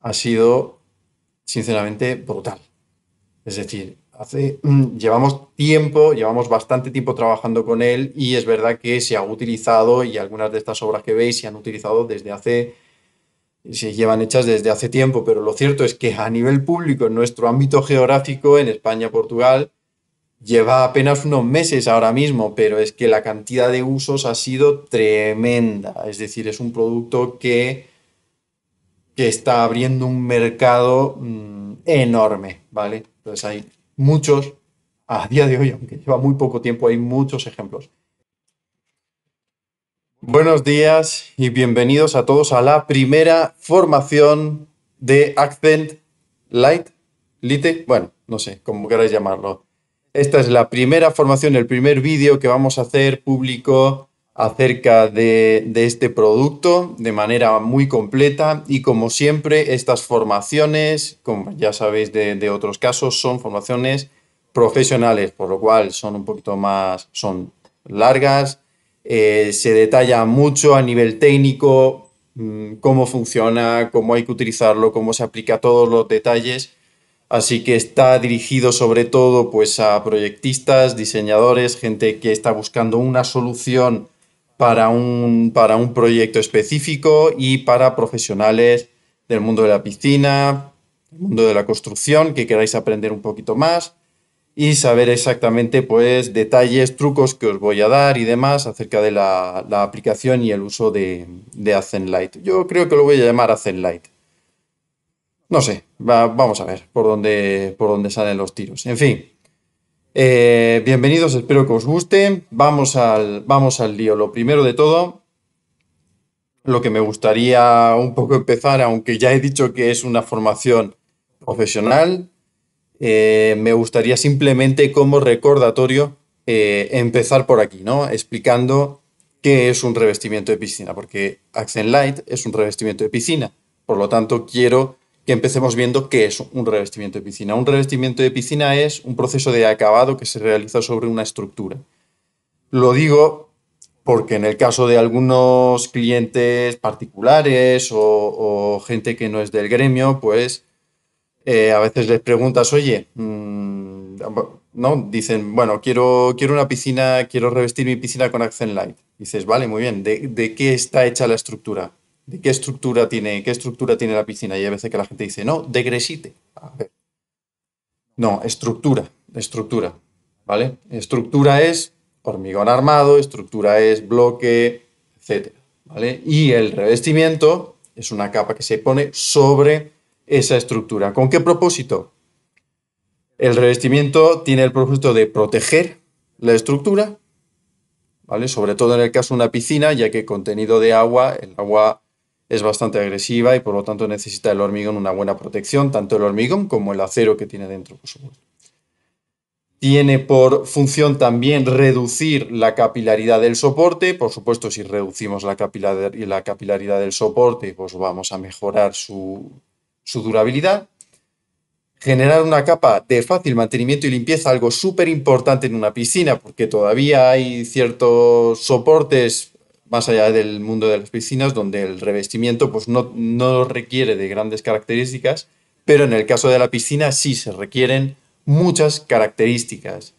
ha sido sinceramente brutal. Es decir, hace, mm, llevamos tiempo, llevamos bastante tiempo trabajando con él y es verdad que se ha utilizado y algunas de estas obras que veis se han utilizado desde hace, se llevan hechas desde hace tiempo, pero lo cierto es que a nivel público, en nuestro ámbito geográfico, en España, Portugal, lleva apenas unos meses ahora mismo, pero es que la cantidad de usos ha sido tremenda. Es decir, es un producto que que está abriendo un mercado mm, enorme, ¿vale? Entonces hay muchos, a día de hoy, aunque lleva muy poco tiempo, hay muchos ejemplos. Buenos días y bienvenidos a todos a la primera formación de Accent Light, Lite, bueno, no sé, como queráis llamarlo. Esta es la primera formación, el primer vídeo que vamos a hacer público acerca de, este producto de manera muy completa y como siempre estas formaciones, como ya sabéis de, otros casos, son formaciones profesionales, por lo cual son un poquito más, son largas, eh, se detalla mucho a nivel técnico mm, cómo funciona, cómo hay que utilizarlo, cómo se aplica todos los detalles. Así que está dirigido sobre todo pues, a proyectistas, diseñadores, gente que está buscando una solución para un, para un proyecto específico y para profesionales del mundo de la piscina, del mundo de la construcción, que queráis aprender un poquito más y saber exactamente pues detalles, trucos que os voy a dar y demás acerca de la, aplicación y el uso de, de light Yo creo que lo voy a llamar light No sé, vamos a ver por dónde, por dónde salen los tiros. En fin, eh, bienvenidos, espero que os guste. Vamos al, vamos al lío. Lo primero de todo, lo que me gustaría un poco empezar, aunque ya he dicho que es una formación profesional, eh, me gustaría simplemente como recordatorio eh, empezar por aquí, ¿no? Explicando qué es un revestimiento de piscina, porque Accent Light es un revestimiento de piscina. Por lo tanto, quiero que empecemos viendo qué es un revestimiento de piscina. Un revestimiento de piscina es un proceso de acabado que se realiza sobre una estructura. Lo digo porque en el caso de algunos clientes particulares o, gente que no es del gremio, pues eh, a veces les preguntas, oye, mm, ¿no? Dicen, bueno, quiero, quiero una piscina, quiero revestir mi piscina con Accent Light. Dices, vale, muy bien, de qué está hecha la estructura? qué estructura tiene, qué estructura tiene la piscina. Y a veces que la gente dice, no, degresite. No, estructura, estructura. ¿Vale? Estructura es hormigón armado, estructura es bloque, etc. Y el revestimiento es una capa que se pone sobre esa estructura. ¿Con qué propósito? El revestimiento tiene el propósito de proteger la estructura, ¿vale? Sobre todo en el caso de una piscina, ya que el contenido de agua, el agua es bastante agresiva y por lo tanto necesita el hormigón una buena protección, tanto el hormigón como el acero que tiene dentro, por supuesto. Tiene por función también reducir la capilaridad del soporte. Por supuesto, si reducimos la, capilaridad del soporte, pues vamos a mejorar su, su durabilidad. Generar una capa de fácil mantenimiento y limpieza, algo súper importante en una piscina, porque todavía hay ciertos soportes más allá del mundo de las piscinas, donde el revestimiento pues, no, no requiere de grandes características, pero en el caso de la piscina sí se requieren muchas características,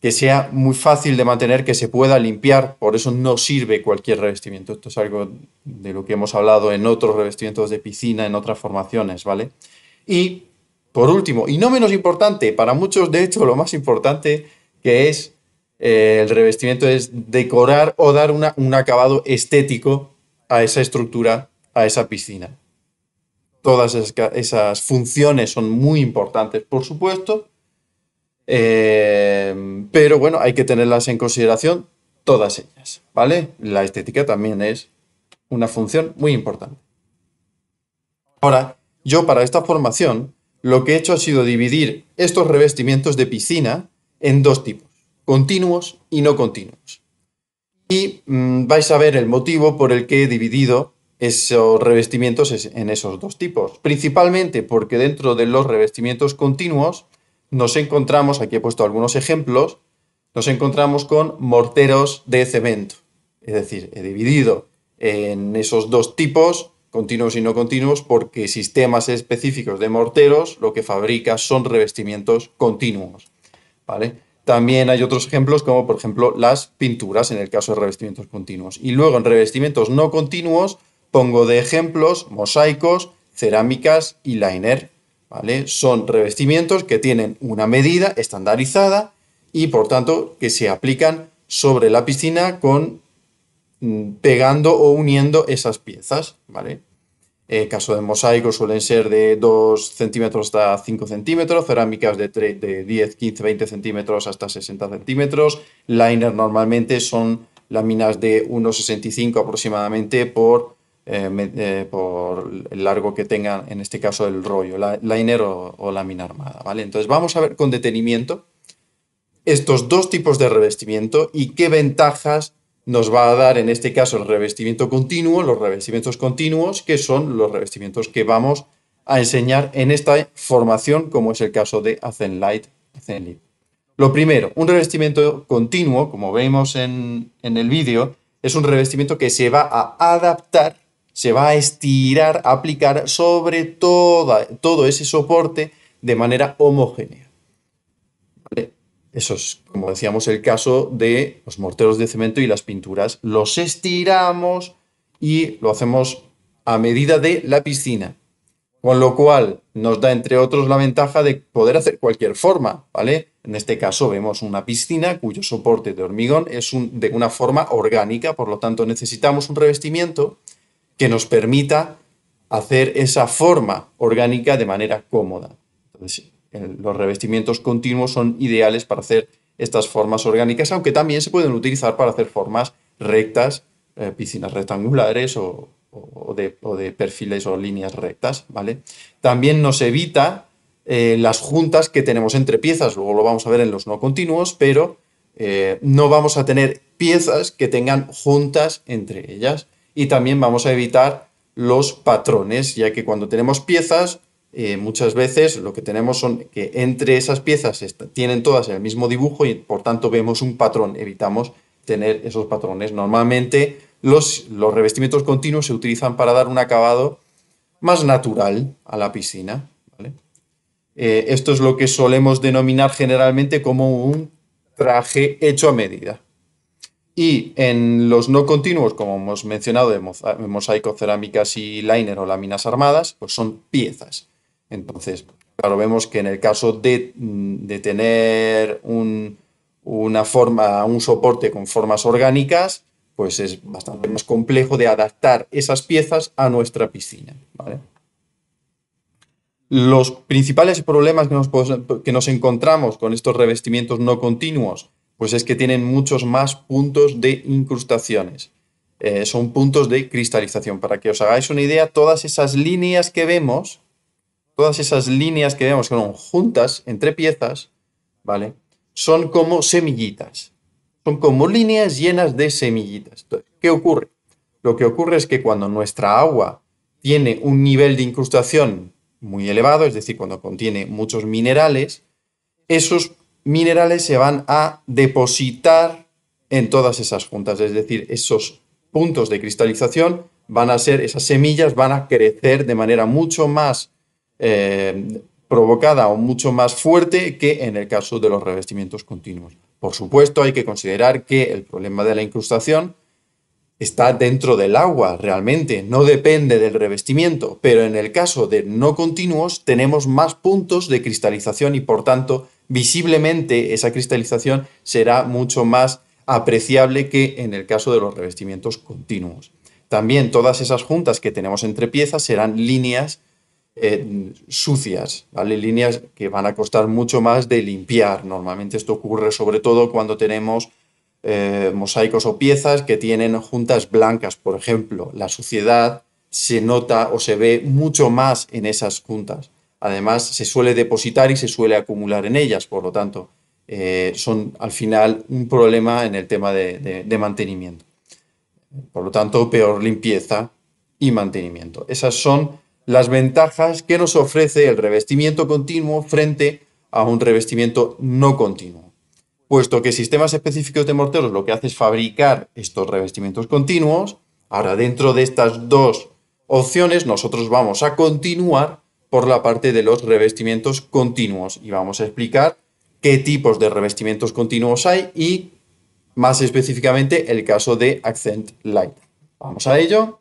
que sea muy fácil de mantener, que se pueda limpiar, por eso no sirve cualquier revestimiento. Esto es algo de lo que hemos hablado en otros revestimientos de piscina, en otras formaciones, ¿vale? Y por último, y no menos importante, para muchos de hecho lo más importante, que es eh, el revestimiento es decorar o dar un acabado estético a esa estructura, a esa piscina. Todas esas, funciones son muy importantes, por supuesto, eh, pero bueno, hay que tenerlas en consideración todas ellas, ¿vale? La estética también es una función muy importante. Ahora, yo para esta formación lo que he hecho ha sido dividir estos revestimientos de piscina en dos tipos continuos y no continuos. Y mm, vais a ver el motivo por el que he dividido esos revestimientos en esos dos tipos. Principalmente porque dentro de los revestimientos continuos nos encontramos, aquí he puesto algunos ejemplos, nos encontramos con morteros de cemento. Es decir, he dividido en esos dos tipos, continuos y no continuos, porque sistemas específicos de morteros lo que fabrica son revestimientos continuos. ¿Vale? También hay otros ejemplos como por ejemplo las pinturas en el caso de revestimientos continuos. Y luego en revestimientos no continuos pongo de ejemplos mosaicos, cerámicas y liner. ¿vale? Son revestimientos que tienen una medida estandarizada y por tanto que se aplican sobre la piscina con mm, pegando o uniendo esas piezas, ¿vale? Eh, caso de mosaico suelen ser de 2 centímetros hasta 5 centímetros, cerámicas de, de 10, 15, 20 centímetros hasta 60 centímetros. Liner normalmente son láminas de 1,65 aproximadamente por, eh, eh, por, el largo que tenga en este caso el rollo, liner o, lámina armada. ¿vale? Entonces vamos a ver con detenimiento estos dos tipos de revestimiento y qué ventajas nos va a dar en este caso el revestimiento continuo, los revestimientos continuos, que son los revestimientos que vamos a enseñar en esta formación, como es el caso de Lip. Lo primero, un revestimiento continuo, como vemos en, el vídeo, es un revestimiento que se va a adaptar, se va a estirar, aplicar sobre todo ese soporte de manera homogénea. Eso es, como decíamos, el caso de los morteros de cemento y las pinturas. Los estiramos y lo hacemos a medida de la piscina. Con lo cual nos da, entre otros, la ventaja de poder hacer cualquier forma, ¿vale? En este caso vemos una piscina cuyo soporte de hormigón es de una forma orgánica, por lo tanto necesitamos un revestimiento que nos permita hacer esa forma orgánica de manera cómoda. Entonces, eh, los revestimientos continuos son ideales para hacer estas formas orgánicas, aunque también se pueden utilizar para hacer formas rectas, eh, piscinas rectangulares o, de, perfiles o líneas rectas, ¿vale? También nos evita eh, las juntas que tenemos entre piezas, luego lo vamos a ver en los no continuos, pero no vamos a tener piezas que tengan juntas entre ellas y también vamos a evitar los patrones, ya que cuando tenemos piezas eh, muchas veces lo que tenemos son que entre esas piezas tienen todas el mismo dibujo y por tanto vemos un patrón, evitamos tener esos patrones. Normalmente los, los revestimientos continuos se utilizan para dar un acabado más natural a la piscina. Eh, esto es lo que solemos denominar generalmente como un traje hecho a medida. Y en los no continuos, como hemos mencionado, de mosaico, cerámicas y liner o láminas armadas, pues son piezas. Entonces, claro, vemos que en el caso mm, de, tener un, una forma, un soporte con formas orgánicas, pues es bastante más complejo de adaptar esas piezas a nuestra piscina. Los principales problemas que nos, encontramos con estos revestimientos no continuos, pues es que tienen muchos más puntos de incrustaciones. Eh, son puntos de cristalización. Para que os hagáis una idea, todas esas líneas que vemos todas esas líneas que vemos que son juntas entre piezas, ¿vale? Son como semillitas. Son como líneas llenas de semillitas. ¿qué ocurre? Lo que ocurre es que cuando nuestra agua tiene un nivel de incrustación muy elevado, es decir, cuando contiene muchos minerales, esos minerales se van a depositar en todas esas juntas, es decir, esos puntos de cristalización van a ser, esas semillas van a crecer de manera mucho más eh, provocada o mucho más fuerte que en el caso de los revestimientos continuos. Por supuesto, hay que considerar que el problema de la incrustación está dentro del agua realmente, no depende del revestimiento, pero en el caso de no continuos tenemos más puntos de cristalización y por tanto visiblemente esa cristalización será mucho más apreciable que en el caso de los revestimientos continuos. También todas esas juntas que tenemos entre piezas serán líneas eh, sucias, ¿vale? Líneas que van a costar mucho más de limpiar. Normalmente esto ocurre sobre todo cuando tenemos eh, mosaicos o piezas que tienen juntas blancas, por ejemplo. La suciedad se nota o se ve mucho más en esas juntas. Además, se suele depositar y se suele acumular en ellas, por lo tanto, eh, son al final un problema en el tema de, de mantenimiento. Por lo tanto, peor limpieza y mantenimiento. Esas son las ventajas que nos ofrece el revestimiento continuo frente a un revestimiento no continuo. Puesto que sistemas específicos de morteros lo que hace es fabricar estos revestimientos continuos, ahora dentro de estas dos opciones nosotros vamos a continuar por la parte de los revestimientos continuos y vamos a explicar qué tipos de revestimientos continuos hay y más específicamente el caso de Accent Light. Vamos a ello.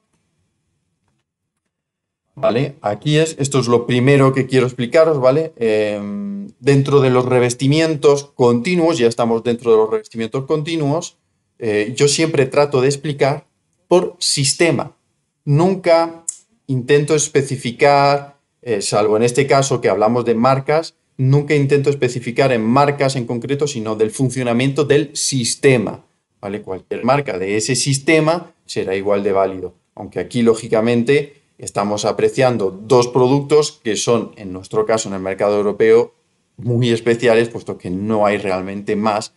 ¿vale? Aquí es, esto es lo primero que quiero explicaros, ¿vale? Em, dentro de los revestimientos continuos, ya estamos dentro de los revestimientos continuos, eh, yo siempre trato de explicar por sistema. Nunca intento especificar, eh, salvo en este caso que hablamos de marcas, nunca intento especificar en marcas en concreto, sino del funcionamiento del sistema. ¿Vale? Cualquier marca de ese sistema será igual de válido. Aunque aquí, lógicamente, estamos apreciando dos productos que son, en nuestro caso, en el mercado europeo, muy especiales, puesto que no hay realmente más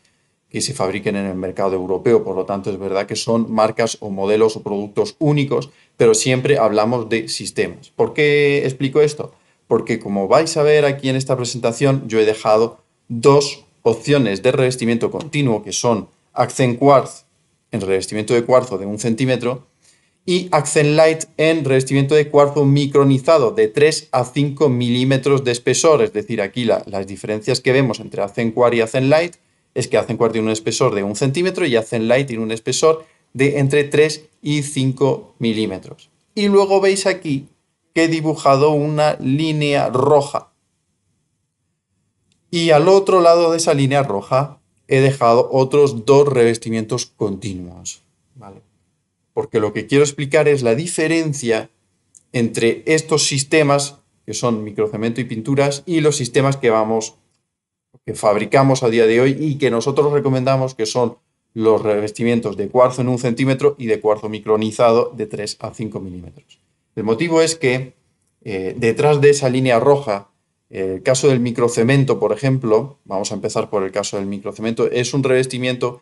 que se fabriquen en el mercado europeo. Por lo tanto, es verdad que son marcas o modelos o productos únicos, pero siempre hablamos de sistemas. ¿Por qué explico esto? Porque como vais a ver aquí en esta presentación, yo he dejado dos opciones de revestimiento continuo, que son Accent Quartz en revestimiento de cuarzo de un centímetro y Accent Light en revestimiento de cuarzo micronizado de 3 a 5 milímetros de espesor. Es decir, aquí las diferencias que vemos entre Accent Quar y Accent Light es que Accent Quar tiene un espesor de 1 centímetro y Accent Light tiene un espesor de entre 3 y 5 milímetros. Y luego veis aquí que he dibujado una línea roja. Y al otro lado de esa línea roja he dejado otros dos revestimientos continuos porque lo que quiero explicar es la diferencia entre estos sistemas, que son microcemento y pinturas, y los sistemas que vamos, que fabricamos a día de hoy y que nosotros recomendamos que son los revestimientos de cuarzo en un centímetro y de cuarzo micronizado de 3 a 5 milímetros. El motivo es que eh, detrás de esa línea roja, el caso del microcemento, por ejemplo, vamos a empezar por el caso del microcemento, es un revestimiento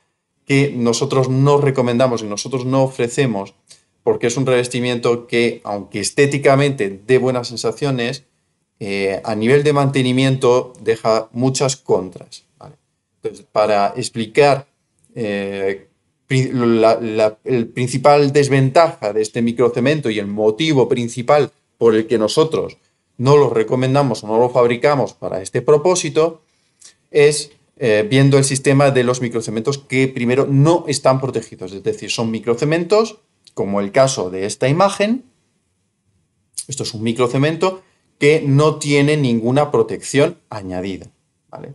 que nosotros no recomendamos y nosotros no ofrecemos, porque es un revestimiento que, aunque estéticamente dé buenas sensaciones, eh, a nivel de mantenimiento deja muchas contras. para explicar eh, la, el principal desventaja de este microcemento y el motivo principal por el que nosotros no lo recomendamos o no lo fabricamos para este propósito, es eh, viendo el sistema de los microcementos que primero no están protegidos, es decir, son microcementos, como el caso de esta imagen, esto es un microcemento que no tiene ninguna protección añadida. ¿vale?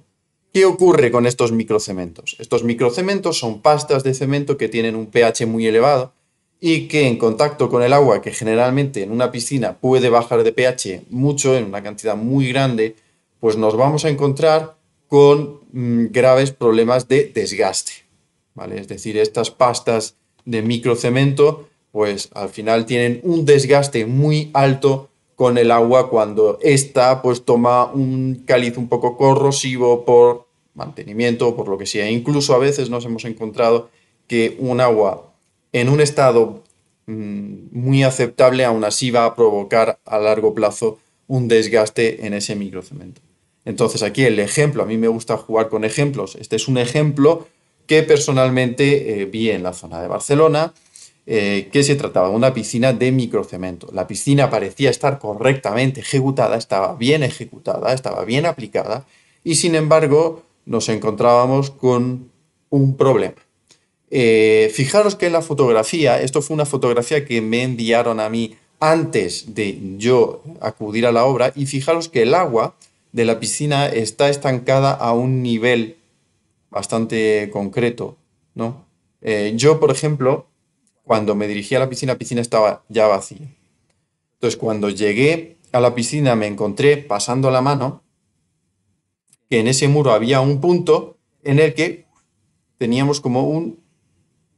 ¿Qué ocurre con estos microcementos? Estos microcementos son pastas de cemento que tienen un pH muy elevado y que en contacto con el agua, que generalmente en una piscina puede bajar de pH mucho, en una cantidad muy grande, pues nos vamos a encontrar con Mm, graves problemas de desgaste. ¿vale? Es decir, estas pastas de microcemento, pues al final tienen un desgaste muy alto con el agua cuando ésta pues toma un cáliz un poco corrosivo por mantenimiento, o por lo que sea. Incluso a veces nos hemos encontrado que un agua en un estado mm, muy aceptable aún así va a provocar a largo plazo un desgaste en ese microcemento. Entonces aquí el ejemplo, a mí me gusta jugar con ejemplos. Este es un ejemplo que personalmente eh, vi en la zona de Barcelona, eh, que se trataba de una piscina de microcemento. La piscina parecía estar correctamente ejecutada, estaba bien ejecutada, estaba bien aplicada, y sin embargo nos encontrábamos con un problema. Eh, fijaros que en la fotografía, esto fue una fotografía que me enviaron a mí antes de yo acudir a la obra, y fijaros que el agua de la piscina está estancada a un nivel bastante concreto, ¿no? Eh, yo, por ejemplo, cuando me dirigí a la piscina, la piscina estaba ya vacía. Entonces, cuando llegué a la piscina, me encontré pasando la mano que en ese muro había un punto en el que teníamos como un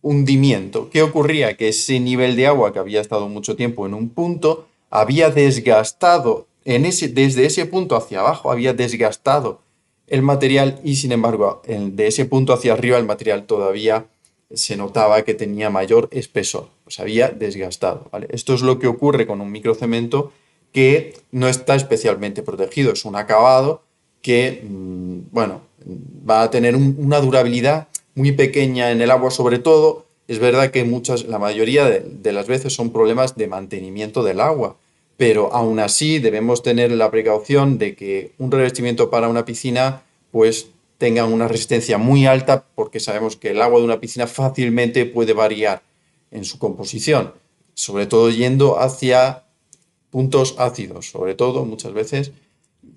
hundimiento. ¿Qué ocurría? Que ese nivel de agua que había estado mucho tiempo en un punto había desgastado desde ese punto hacia abajo había desgastado el material y sin embargo de ese punto hacia arriba el material todavía se notaba que tenía mayor espesor, Se había desgastado. Esto es lo que ocurre con un microcemento que no está especialmente protegido, es un acabado que, mm, bueno, va a tener una durabilidad muy pequeña en el agua sobre todo. Es verdad que muchas, la mayoría de las veces son problemas de mantenimiento del agua, pero aún así debemos tener la precaución de que un revestimiento para una piscina pues tenga una resistencia muy alta porque sabemos que el agua de una piscina fácilmente puede variar en su composición, sobre todo yendo hacia puntos ácidos, sobre todo muchas veces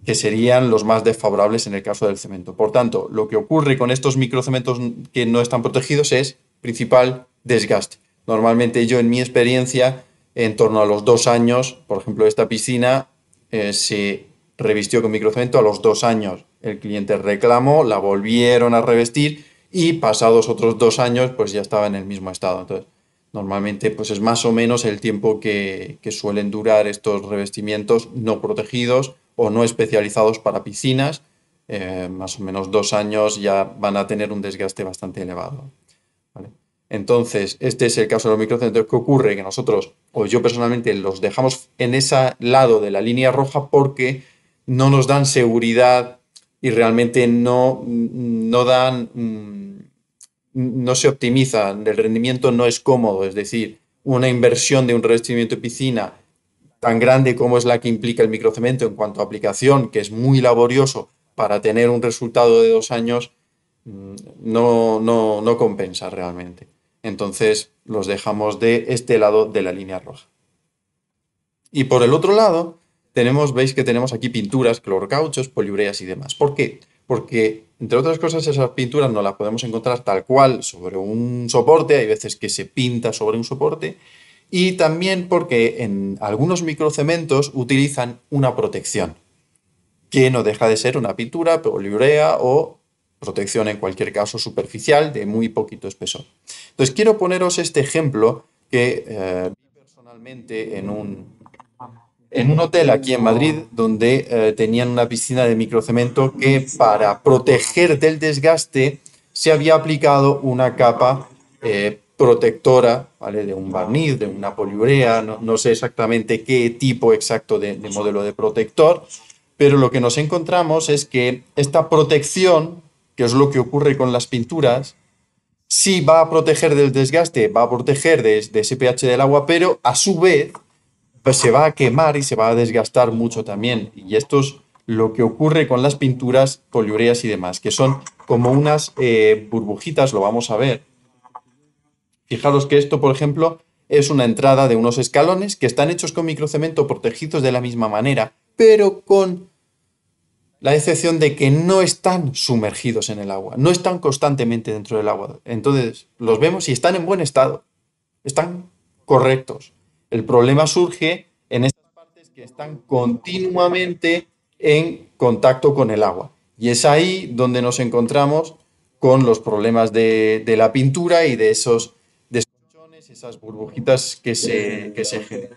que serían los más desfavorables en el caso del cemento. Por tanto, lo que ocurre con estos microcementos que no están protegidos es principal desgaste. Normalmente yo en mi experiencia en torno a los dos años, por ejemplo, esta piscina eh, se revistió con microcemento a los dos años. El cliente reclamó, la volvieron a revestir y pasados otros dos años, pues ya estaba en el mismo estado. Entonces, normalmente, pues es más o menos el tiempo que, suelen durar estos revestimientos no protegidos o no especializados para piscinas. Eh, más o menos dos años ya van a tener un desgaste bastante elevado. Entonces, este es el caso de los microcentros que ocurre, que nosotros, o yo personalmente, los dejamos en ese lado de la línea roja porque no nos dan seguridad y realmente no, dan, mm, no se optimiza, el rendimiento no es cómodo, es decir, una inversión de un revestimiento de piscina tan grande como es la que implica el microcemento en cuanto a aplicación, que es muy laborioso para tener un resultado de dos años, mm, no compensa realmente. Entonces los dejamos de este lado de la línea roja. Y por el otro lado, tenemos, veis que tenemos aquí pinturas, clorcauchos, poliureas y demás. ¿Por qué? Porque, entre otras cosas, esas pinturas no las podemos encontrar tal cual sobre un soporte, hay veces que se pinta sobre un soporte, y también porque en algunos microcementos utilizan una protección, que no deja de ser una pintura, poliurea o protección en cualquier caso superficial de muy poquito espesor. Entonces quiero poneros este ejemplo que eh, personalmente en un, en un hotel aquí en Madrid donde eh, tenían una piscina de microcemento que para proteger del desgaste se había aplicado una capa eh, protectora, ¿vale? De un barniz, de una poliurea, no, sé exactamente qué tipo exacto de modelo de protector, pero lo que nos encontramos es que esta protección que es lo que ocurre con las pinturas, sí va a proteger del desgaste, va a proteger de, ese pH del agua, pero a su vez pues se va a quemar y se va a desgastar mucho también. Y esto es lo que ocurre con las pinturas poliureas y demás, que son como unas eh, burbujitas, lo vamos a ver. Fijaros que esto, por ejemplo, es una entrada de unos escalones que están hechos con microcemento protegidos de la misma manera, pero con la excepción de que no están sumergidos en el agua, no están constantemente dentro del agua. Entonces, los vemos y están en buen estado, están correctos. El problema surge en estas partes que están continuamente en contacto con el agua. Y es ahí donde nos encontramos con los problemas de, la pintura y de esos esas burbujitas que se, se generan.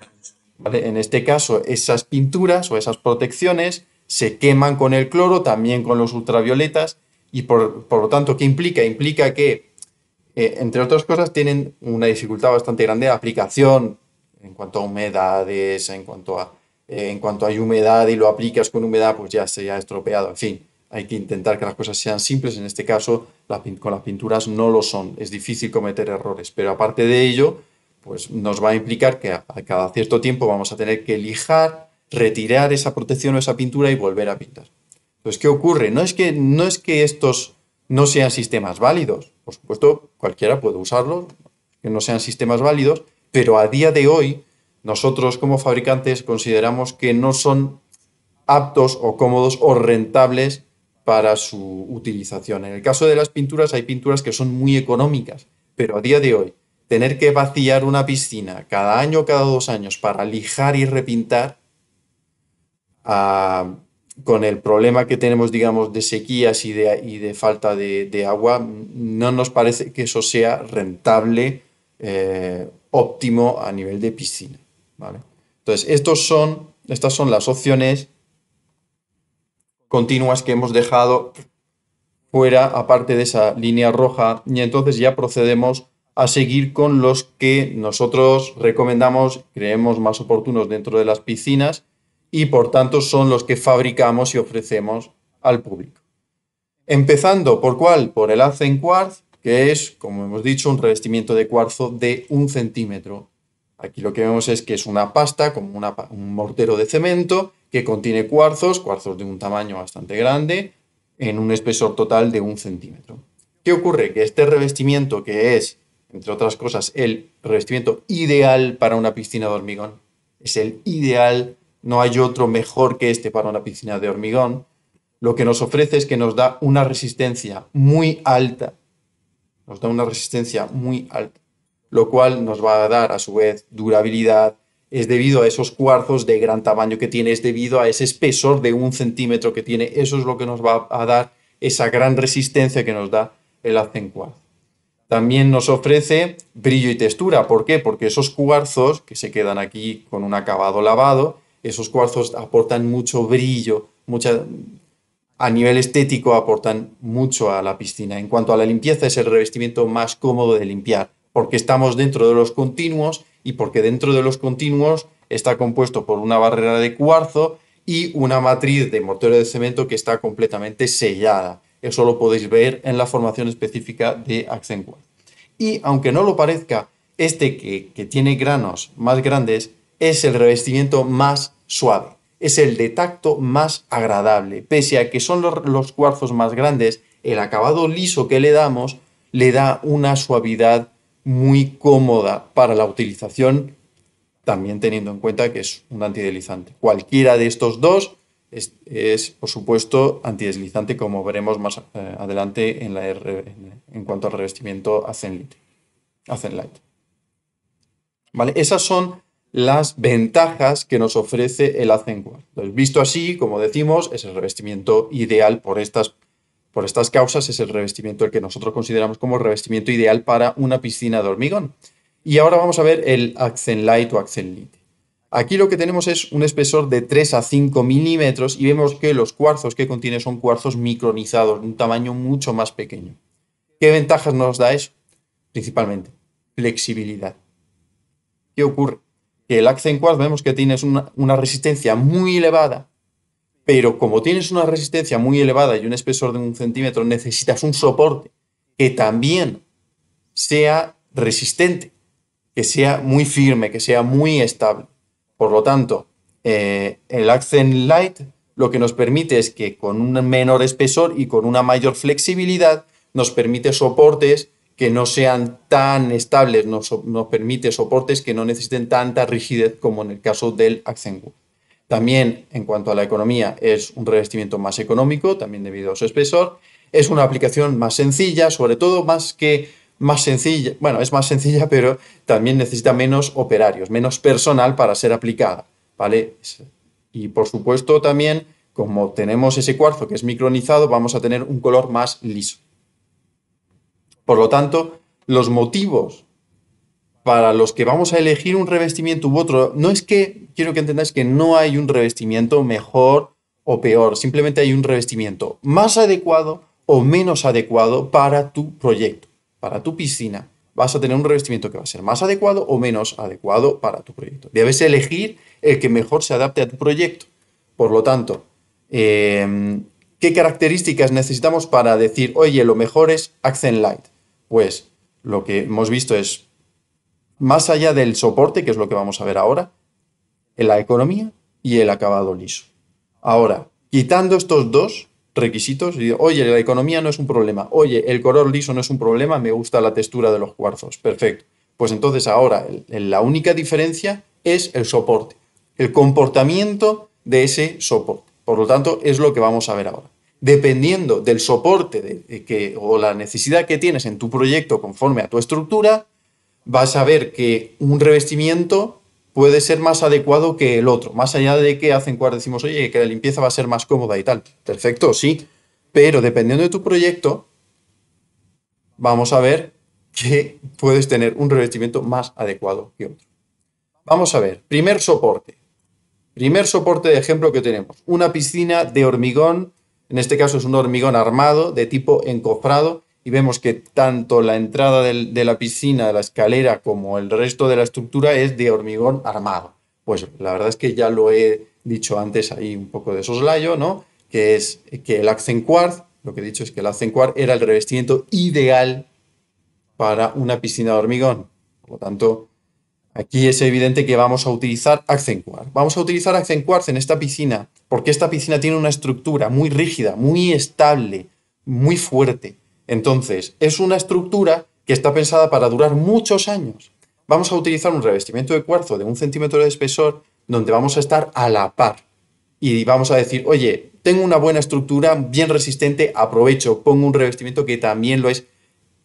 En este caso, esas pinturas o esas protecciones se queman con el cloro, también con los ultravioletas, y por, lo tanto, ¿qué implica? Implica que, eh, entre otras cosas, tienen una dificultad bastante grande de aplicación en cuanto a humedades, en cuanto a eh, en cuanto hay humedad y lo aplicas con humedad, pues ya se ha estropeado, en fin hay que intentar que las cosas sean simples. En este caso, con las pinturas no lo son. Es difícil cometer errores, pero aparte de ello, pues nos va a implicar que a cada cierto tiempo vamos a tener que lijar retirar esa protección o esa pintura y volver a pintar. Entonces, ¿qué ocurre? No es que, no es que estos no sean sistemas válidos, por supuesto, cualquiera puede usarlos, que no sean sistemas válidos, pero a día de hoy nosotros como fabricantes consideramos que no son aptos o cómodos o rentables para su utilización. En el caso de las pinturas hay pinturas que son muy económicas, pero a día de hoy tener que vaciar una piscina cada año o cada dos años para lijar y repintar con el problema que tenemos, digamos, de sequías y de, falta de, agua, no nos parece que eso sea rentable, eh, óptimo a nivel de piscina. Entonces, estas son las opciones continuas que hemos dejado fuera, aparte de esa línea roja, y entonces ya procedemos a seguir con los que nosotros recomendamos, creemos más oportunos dentro de las piscinas, y por tanto son los que fabricamos y ofrecemos al público. Empezando por cuál? Por el haz en cuarz, que es, como hemos dicho, un revestimiento de cuarzo de un centímetro. Aquí lo que vemos es que es una pasta, como un mortero de cemento, que contiene cuarzos, cuarzos de un tamaño bastante grande, en un espesor total de un centímetro. ¿Qué ocurre? Que este revestimiento, que es, entre otras cosas, el revestimiento ideal para una piscina de hormigón, es el ideal no hay otro mejor que este para una piscina de hormigón. Lo que nos ofrece es que nos da una resistencia muy alta. Nos da una resistencia muy alta. Lo cual nos va a dar a su vez durabilidad. Es debido a esos cuarzos de gran tamaño que tiene, es debido a ese espesor de un centímetro que tiene. Eso es lo que nos va a dar esa gran resistencia que nos da el en cuarzo. También nos ofrece brillo y textura. ¿Por qué? Porque esos cuarzos que se quedan aquí con un acabado lavado esos cuarzos aportan mucho brillo, a nivel estético aportan mucho a la piscina. En cuanto a la limpieza, es el revestimiento más cómodo de limpiar, porque estamos dentro de los continuos y porque dentro de los continuos está compuesto por una barrera de cuarzo y una matriz de mortero de cemento que está completamente sellada. Eso lo podéis ver en la formación específica de Quartz. Y aunque no lo parezca, este que, que tiene granos más grandes es el revestimiento más suave, es el de tacto más agradable. Pese a que son los, cuarzos más grandes, el acabado liso que le damos le da una suavidad muy cómoda para la utilización, también teniendo en cuenta que es un antideslizante. Cualquiera de estos dos es, por supuesto, antideslizante, como veremos más eh, adelante en, la en, cuanto al revestimiento hacen Light. ¿Vale? Esas son las ventajas que nos ofrece el Accent Entonces, visto así, como decimos, es el revestimiento ideal por estas, por estas causas, es el revestimiento el que nosotros consideramos como el revestimiento ideal para una piscina de hormigón. Y ahora vamos a ver el Accent Light o Accent Aquí lo que tenemos es un espesor de 3 a 5 milímetros y vemos que los cuarzos que contiene son cuarzos micronizados, de un tamaño mucho más pequeño. ¿Qué ventajas nos da eso? Principalmente, flexibilidad. ¿Qué ocurre? el Accent vemos que tienes una, resistencia muy elevada, pero como tienes una resistencia muy elevada y un espesor de un centímetro, necesitas un soporte que también sea resistente, que sea muy firme, que sea muy estable. Por lo tanto, eh, el Accent Light lo que nos permite es que con un menor espesor y con una mayor flexibilidad nos permite soportes que no sean tan estables, nos, nos, permite soportes que no necesiten tanta rigidez como en el caso del Accenture. También en cuanto a la economía es un revestimiento más económico, también debido a su espesor. Es una aplicación más sencilla, sobre todo más que más sencilla, bueno, es más sencilla, pero también necesita menos operarios, menos personal para ser aplicada, ¿vale? Y por supuesto también, como tenemos ese cuarzo que es micronizado, vamos a tener un color más liso. Por lo tanto, los motivos para los que vamos a elegir un revestimiento u otro, no es que, quiero que entendáis que no hay un revestimiento mejor o peor, simplemente hay un revestimiento más adecuado o menos adecuado para tu proyecto, para tu piscina. Vas a tener un revestimiento que va a ser más adecuado o menos adecuado para tu proyecto. Debes elegir el que mejor se adapte a tu proyecto. Por lo tanto, eh, ¿qué características necesitamos para decir, oye, lo mejor es Accent Light? pues lo que hemos visto es, más allá del soporte, que es lo que vamos a ver ahora, en la economía y el acabado liso. Ahora, quitando estos dos requisitos, oye, la economía no es un problema, oye, el color liso no es un problema, me gusta la textura de los cuarzos, perfecto. Pues entonces ahora la única diferencia es el soporte, el comportamiento de ese soporte. Por lo tanto, es lo que vamos a ver ahora dependiendo del soporte eh, que, o la necesidad que tienes en tu proyecto conforme a tu estructura, vas a ver que un revestimiento puede ser más adecuado que el otro, más allá de que hacen en decimos, oye, que la limpieza va a ser más cómoda y tal. Perfecto, sí, pero dependiendo de tu proyecto, vamos a ver que puedes tener un revestimiento más adecuado que otro. Vamos a ver, primer soporte. Primer soporte de ejemplo que tenemos, una piscina de hormigón en este caso es un hormigón armado de tipo encofrado y vemos que tanto la entrada de la piscina, de la escalera, como el resto de la estructura es de hormigón armado. Pues la verdad es que ya lo he dicho antes ahí un poco de soslayo, ¿no? Que es que el quartz, lo que he dicho es que el quartz era el revestimiento ideal para una piscina de hormigón. Por lo tanto, Aquí es evidente que vamos a utilizar Accentuar. Vamos a utilizar Accentuar en esta piscina, porque esta piscina tiene una estructura muy rígida, muy estable, muy fuerte. Entonces, es una estructura que está pensada para durar muchos años. Vamos a utilizar un revestimiento de cuarzo de un centímetro de espesor, donde vamos a estar a la par. Y vamos a decir, oye, tengo una buena estructura, bien resistente, aprovecho, pongo un revestimiento que también lo es,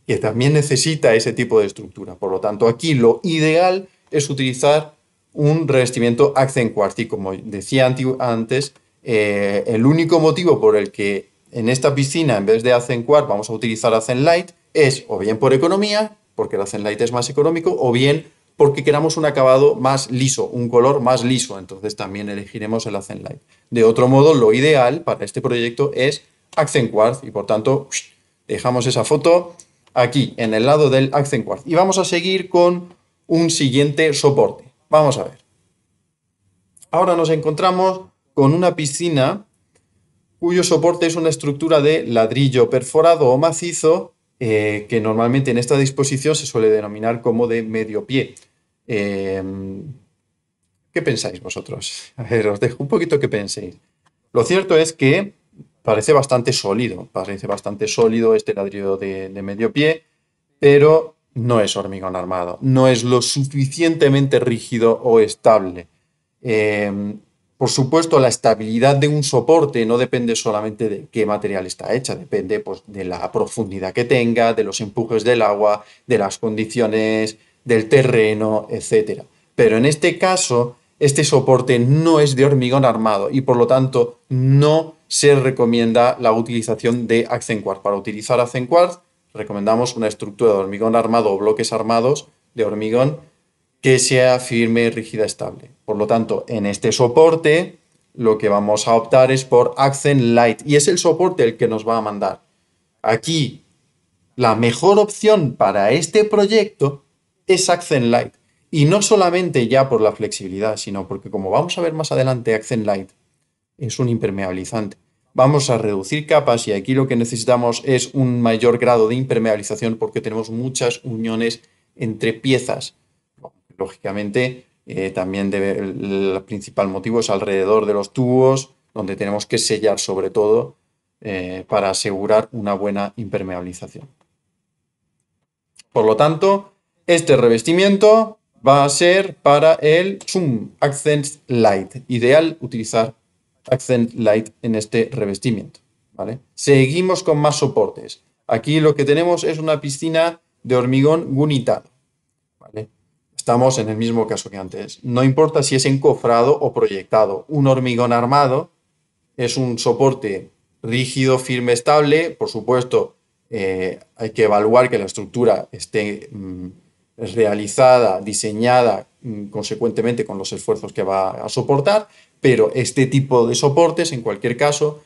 que también necesita ese tipo de estructura. Por lo tanto, aquí lo ideal es utilizar un revestimiento Accent Quartz. Y como decía antes, eh, el único motivo por el que en esta piscina, en vez de Accent Quartz, vamos a utilizar Accent Light es o bien por economía, porque el Accent Light es más económico, o bien porque queramos un acabado más liso, un color más liso. Entonces también elegiremos el Accent Light. De otro modo, lo ideal para este proyecto es Accent Quartz y por tanto dejamos esa foto aquí en el lado del Accent Quartz. Y vamos a seguir con un siguiente soporte. Vamos a ver. Ahora nos encontramos con una piscina cuyo soporte es una estructura de ladrillo perforado o macizo eh, que normalmente en esta disposición se suele denominar como de medio pie. Em, ¿Qué pensáis vosotros? A ver, os dejo un poquito que penséis. Lo cierto es que parece bastante sólido, parece bastante sólido este ladrillo de medio pie, pero no es hormigón armado, no es lo suficientemente rígido o estable. Eh, por supuesto, la estabilidad de un soporte no depende solamente de qué material está hecha, depende pues, de la profundidad que tenga, de los empujes del agua, de las condiciones del terreno, etc. Pero en este caso, este soporte no es de hormigón armado y por lo tanto no se recomienda la utilización de AccentQuartz. Para utilizar AccentQuartz Recomendamos una estructura de hormigón armado o bloques armados de hormigón que sea firme, rígida, estable. Por lo tanto, en este soporte lo que vamos a optar es por Accent Light y es el soporte el que nos va a mandar. Aquí, la mejor opción para este proyecto es Accent Light. Y no solamente ya por la flexibilidad, sino porque como vamos a ver más adelante, Accent Light es un impermeabilizante vamos a reducir capas y aquí lo que necesitamos es un mayor grado de impermeabilización porque tenemos muchas uniones entre piezas. Lógicamente, eh, también el principal motivo es alrededor de los tubos, donde tenemos que sellar sobre todo eh, para asegurar una buena impermeabilización. Por lo tanto, este revestimiento va a ser para el Zoom Accent Light. Ideal utilizar Accent Light en este revestimiento. Seguimos con más soportes. Aquí lo que tenemos es una piscina de hormigón gunitado. Estamos en el mismo caso que antes. No importa si es encofrado o proyectado. Un hormigón armado es un soporte rígido, firme, estable. Por supuesto, eh, hay que evaluar que la estructura esté mm, realizada, diseñada mm, consecuentemente con los esfuerzos que va a soportar, pero este tipo de soportes, en cualquier caso,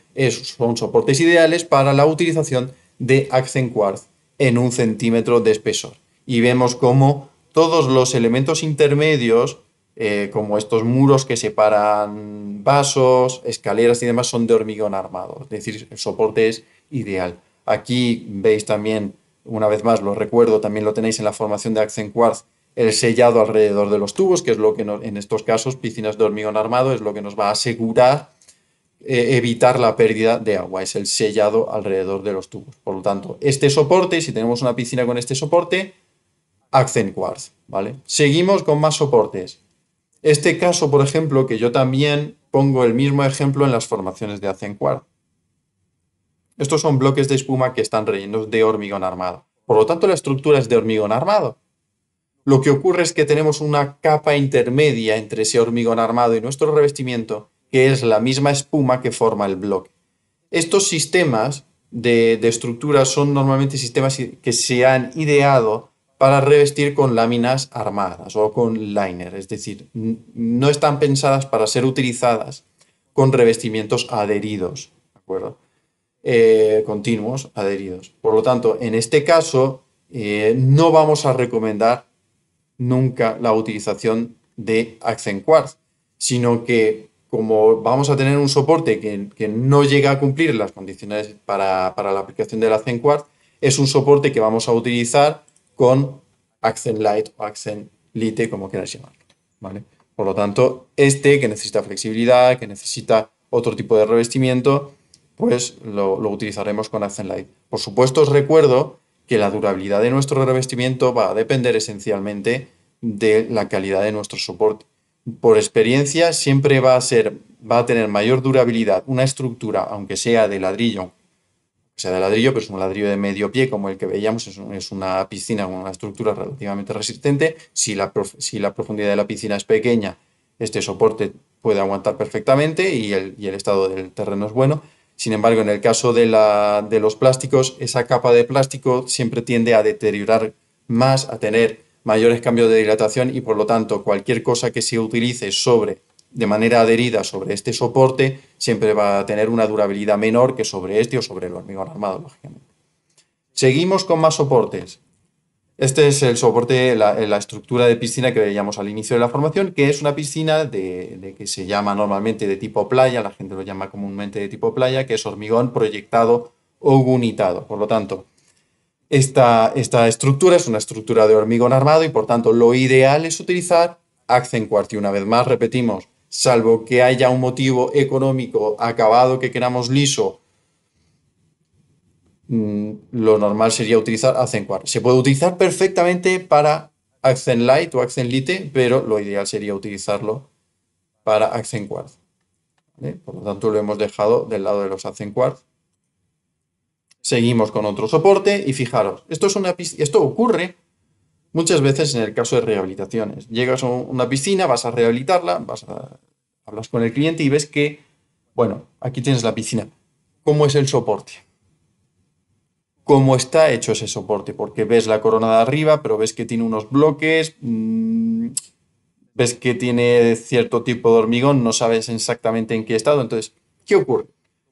son soportes ideales para la utilización de Accent Quartz en un centímetro de espesor. Y vemos cómo todos los elementos intermedios, eh, como estos muros que separan vasos, escaleras y demás, son de hormigón armado. Es decir, el soporte es ideal. Aquí veis también, una vez más, lo recuerdo, también lo tenéis en la formación de Accent Quartz el eh, sellado alrededor de los tubos, que es lo que en estos casos, piscinas de hormigón armado, es lo que nos va a asegurar eh, evitar la pérdida de agua, es el sellado alrededor de los tubos. Por lo tanto, este soporte, si tenemos una piscina con este soporte, Accent Quartz, ¿vale? Seguimos con más soportes. Este caso, por ejemplo, que yo también pongo el mismo ejemplo en las formaciones de Accent Quartz. Estos son bloques de espuma que están rellenos de hormigón armado. Por lo tanto, la estructura es de hormigón armado. Lo que ocurre es que tenemos una capa intermedia entre ese hormigón armado y nuestro revestimiento, que es la misma espuma que forma el bloque. Estos sistemas de, estructura son normalmente sistemas que se han ideado para revestir con láminas armadas o con liner, es decir, no están pensadas para ser utilizadas con revestimientos adheridos, ¿de acuerdo? Eh, continuos adheridos. Por lo tanto, en este caso, eh, no vamos a recomendar nunca la utilización de Accent Quartz, sino que como vamos a tener un soporte que, no llega a cumplir las condiciones para, la aplicación del Accent Quartz, es un soporte que vamos a utilizar con Accent Light o Accent Lite, como quieras llamarlo. ¿vale? Por lo tanto, este que necesita flexibilidad, que necesita otro tipo de revestimiento, pues lo, lo utilizaremos con Accent Light. Por supuesto, os recuerdo que la durabilidad de nuestro revestimiento va a depender esencialmente de la calidad de nuestro soporte. Por experiencia, siempre va a, ser, va a tener mayor durabilidad una estructura, aunque sea de ladrillo, sea de ladrillo, pero es un ladrillo de medio pie, como el que veíamos, es, una piscina con una estructura relativamente resistente. Si la, profundidad de la piscina es pequeña, este soporte puede aguantar perfectamente y el estado del terreno es bueno sin embargo, en el caso de, los plásticos, esa capa de plástico siempre tiende a deteriorar más, a tener mayores cambios de dilatación y por lo tanto cualquier cosa que se utilice sobre de manera adherida sobre este soporte siempre va a tener una durabilidad menor que sobre este o sobre el hormigón armado, lógicamente. Seguimos con más soportes. Este es el soporte, la, la, estructura de piscina que veíamos al inicio de la formación, que es una piscina de, que se llama normalmente de tipo playa, la gente lo llama comúnmente de tipo playa, que es hormigón proyectado o gunitado. Por lo tanto, esta, estructura es una estructura de hormigón armado y por tanto lo ideal es utilizar cuarto Y una vez más, repetimos, salvo que haya un motivo económico acabado que queramos liso Mm, lo normal sería utilizar QUARTZ. Se puede utilizar perfectamente para Accent LIGHT o Accent Lite, pero lo ideal sería utilizarlo para Accent Quartz. Por lo tanto, lo hemos dejado del lado de los Accent Quartz. Seguimos con otro soporte y fijaros, esto, es una, esto ocurre muchas veces en el caso de rehabilitaciones. Llegas a una piscina, vas a rehabilitarla, vas a, hablas con el cliente y ves que, bueno, aquí tienes la piscina. ¿Cómo es el soporte? cómo está hecho ese soporte, porque ves la corona de arriba, pero ves que tiene unos bloques, mm, ves que tiene cierto tipo de hormigón, no sabes exactamente en qué estado. Entonces, ¿qué ocurre?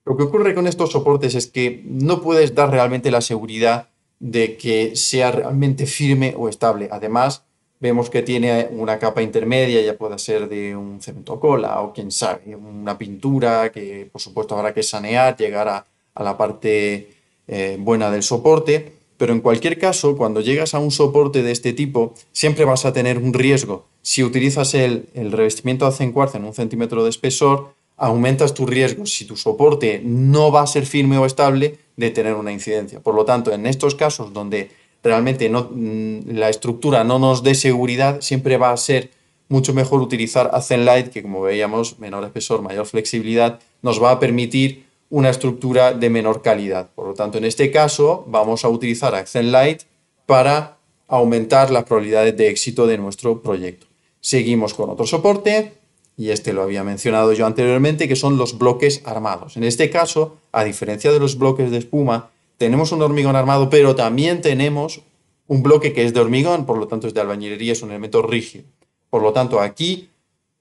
Lo que ocurre con estos soportes es que no puedes dar realmente la seguridad de que sea realmente firme o estable. Además, vemos que tiene una capa intermedia, ya pueda ser de un cemento cola o quién sabe, una pintura que por supuesto habrá que sanear, llegar a la parte eh, buena del soporte, pero en cualquier caso, cuando llegas a un soporte de este tipo, siempre vas a tener un riesgo. Si utilizas el, revestimiento de cuarzo en un centímetro de espesor, aumentas tu riesgo, si tu soporte no va a ser firme o estable de tener una incidencia. Por lo tanto, en estos casos donde realmente no, mm, la estructura no nos dé seguridad, siempre va a ser mucho mejor utilizar light, que como veíamos, menor espesor, mayor flexibilidad, nos va a permitir una estructura de menor calidad. Por lo tanto, en este caso vamos a utilizar Accent Light para aumentar las probabilidades de éxito de nuestro proyecto. Seguimos con otro soporte, y este lo había mencionado yo anteriormente, que son los bloques armados. En este caso, a diferencia de los bloques de espuma, tenemos un hormigón armado, pero también tenemos un bloque que es de hormigón, por lo tanto es de albañilería, es un elemento rígido. Por lo tanto, aquí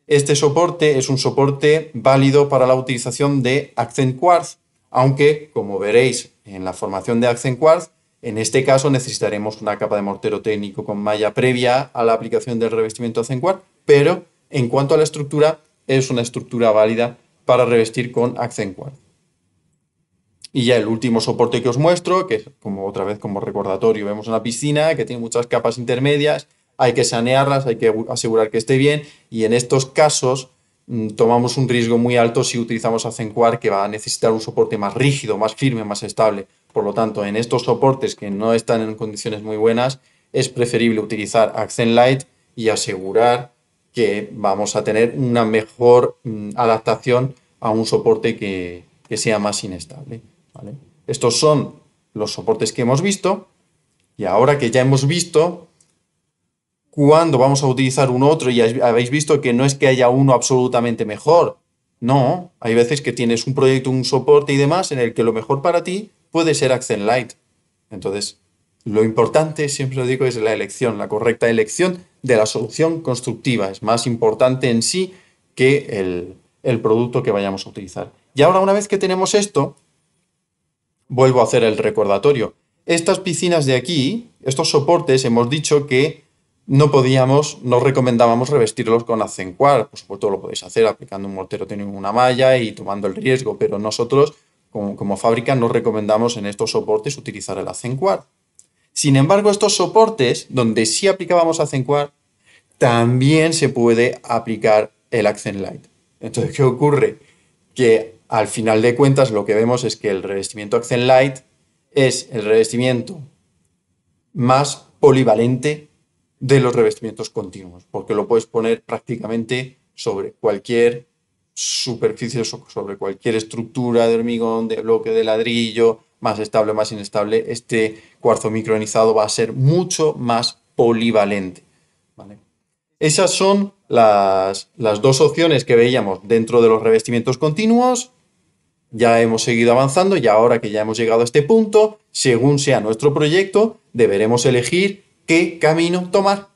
este soporte es un soporte válido para la utilización de Accent Quartz, aunque, como veréis en la formación de Accent Quartz, en este caso necesitaremos una capa de mortero técnico con malla previa a la aplicación del revestimiento Accent Quartz, pero en cuanto a la estructura, es una estructura válida para revestir con Accent Quartz. Y ya el último soporte que os muestro, que es como otra vez como recordatorio, vemos una piscina que tiene muchas capas intermedias hay que sanearlas, hay que asegurar que esté bien y en estos casos mm, tomamos un riesgo muy alto si utilizamos Accentuar que va a necesitar un soporte más rígido, más firme, más estable. Por lo tanto, en estos soportes que no están en condiciones muy buenas, es preferible utilizar Accent Light y asegurar que vamos a tener una mejor mm, adaptación a un soporte que, sea más inestable. Estos son los soportes que hemos visto y ahora que ya hemos visto cuando vamos a utilizar un otro y habéis visto que no es que haya uno absolutamente mejor. No, hay veces que tienes un proyecto, un soporte y demás en el que lo mejor para ti puede ser Accent Light. Entonces, lo importante, siempre lo digo, es la elección, la correcta elección de la solución constructiva. Es más importante en sí que el, el producto que vayamos a utilizar. Y ahora, una vez que tenemos esto, vuelvo a hacer el recordatorio. Estas piscinas de aquí, estos soportes, hemos dicho que no podíamos, no recomendábamos revestirlos con acencuar. Por supuesto, lo podéis hacer aplicando un mortero teniendo una malla y tomando el riesgo, pero nosotros, como, fábrica, no recomendamos en estos soportes utilizar el acencuar. Sin embargo, estos soportes, donde sí aplicábamos acencuar, también se puede aplicar el accent light. Entonces, ¿qué ocurre? Que al final de cuentas lo que vemos es que el revestimiento accent light es el revestimiento más polivalente de los revestimientos continuos, porque lo puedes poner prácticamente sobre cualquier superficie, sobre cualquier estructura de hormigón, de bloque de ladrillo, más estable, más inestable, este cuarzo micronizado va a ser mucho más polivalente. Esas son las, las dos opciones que veíamos dentro de los revestimientos continuos. Ya hemos seguido avanzando y ahora que ya hemos llegado a este punto, según sea nuestro proyecto, deberemos elegir qué camino tomar,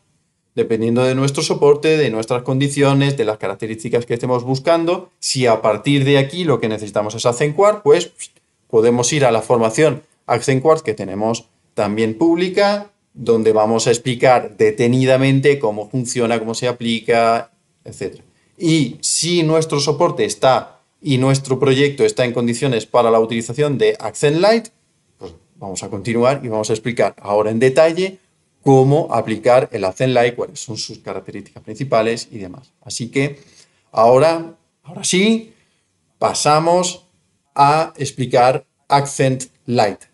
dependiendo de nuestro soporte, de nuestras condiciones, de las características que estemos buscando. Si a partir de aquí lo que necesitamos es Accentuar, pues podemos ir a la formación quart que tenemos también pública, donde vamos a explicar detenidamente cómo funciona, cómo se aplica, etc. Y si nuestro soporte está y nuestro proyecto está en condiciones para la utilización de Accent Light, pues vamos a continuar y vamos a explicar ahora en detalle cómo aplicar el Accent Light, cuáles son sus características principales y demás. Así que ahora, ahora sí, pasamos a explicar Accent Light.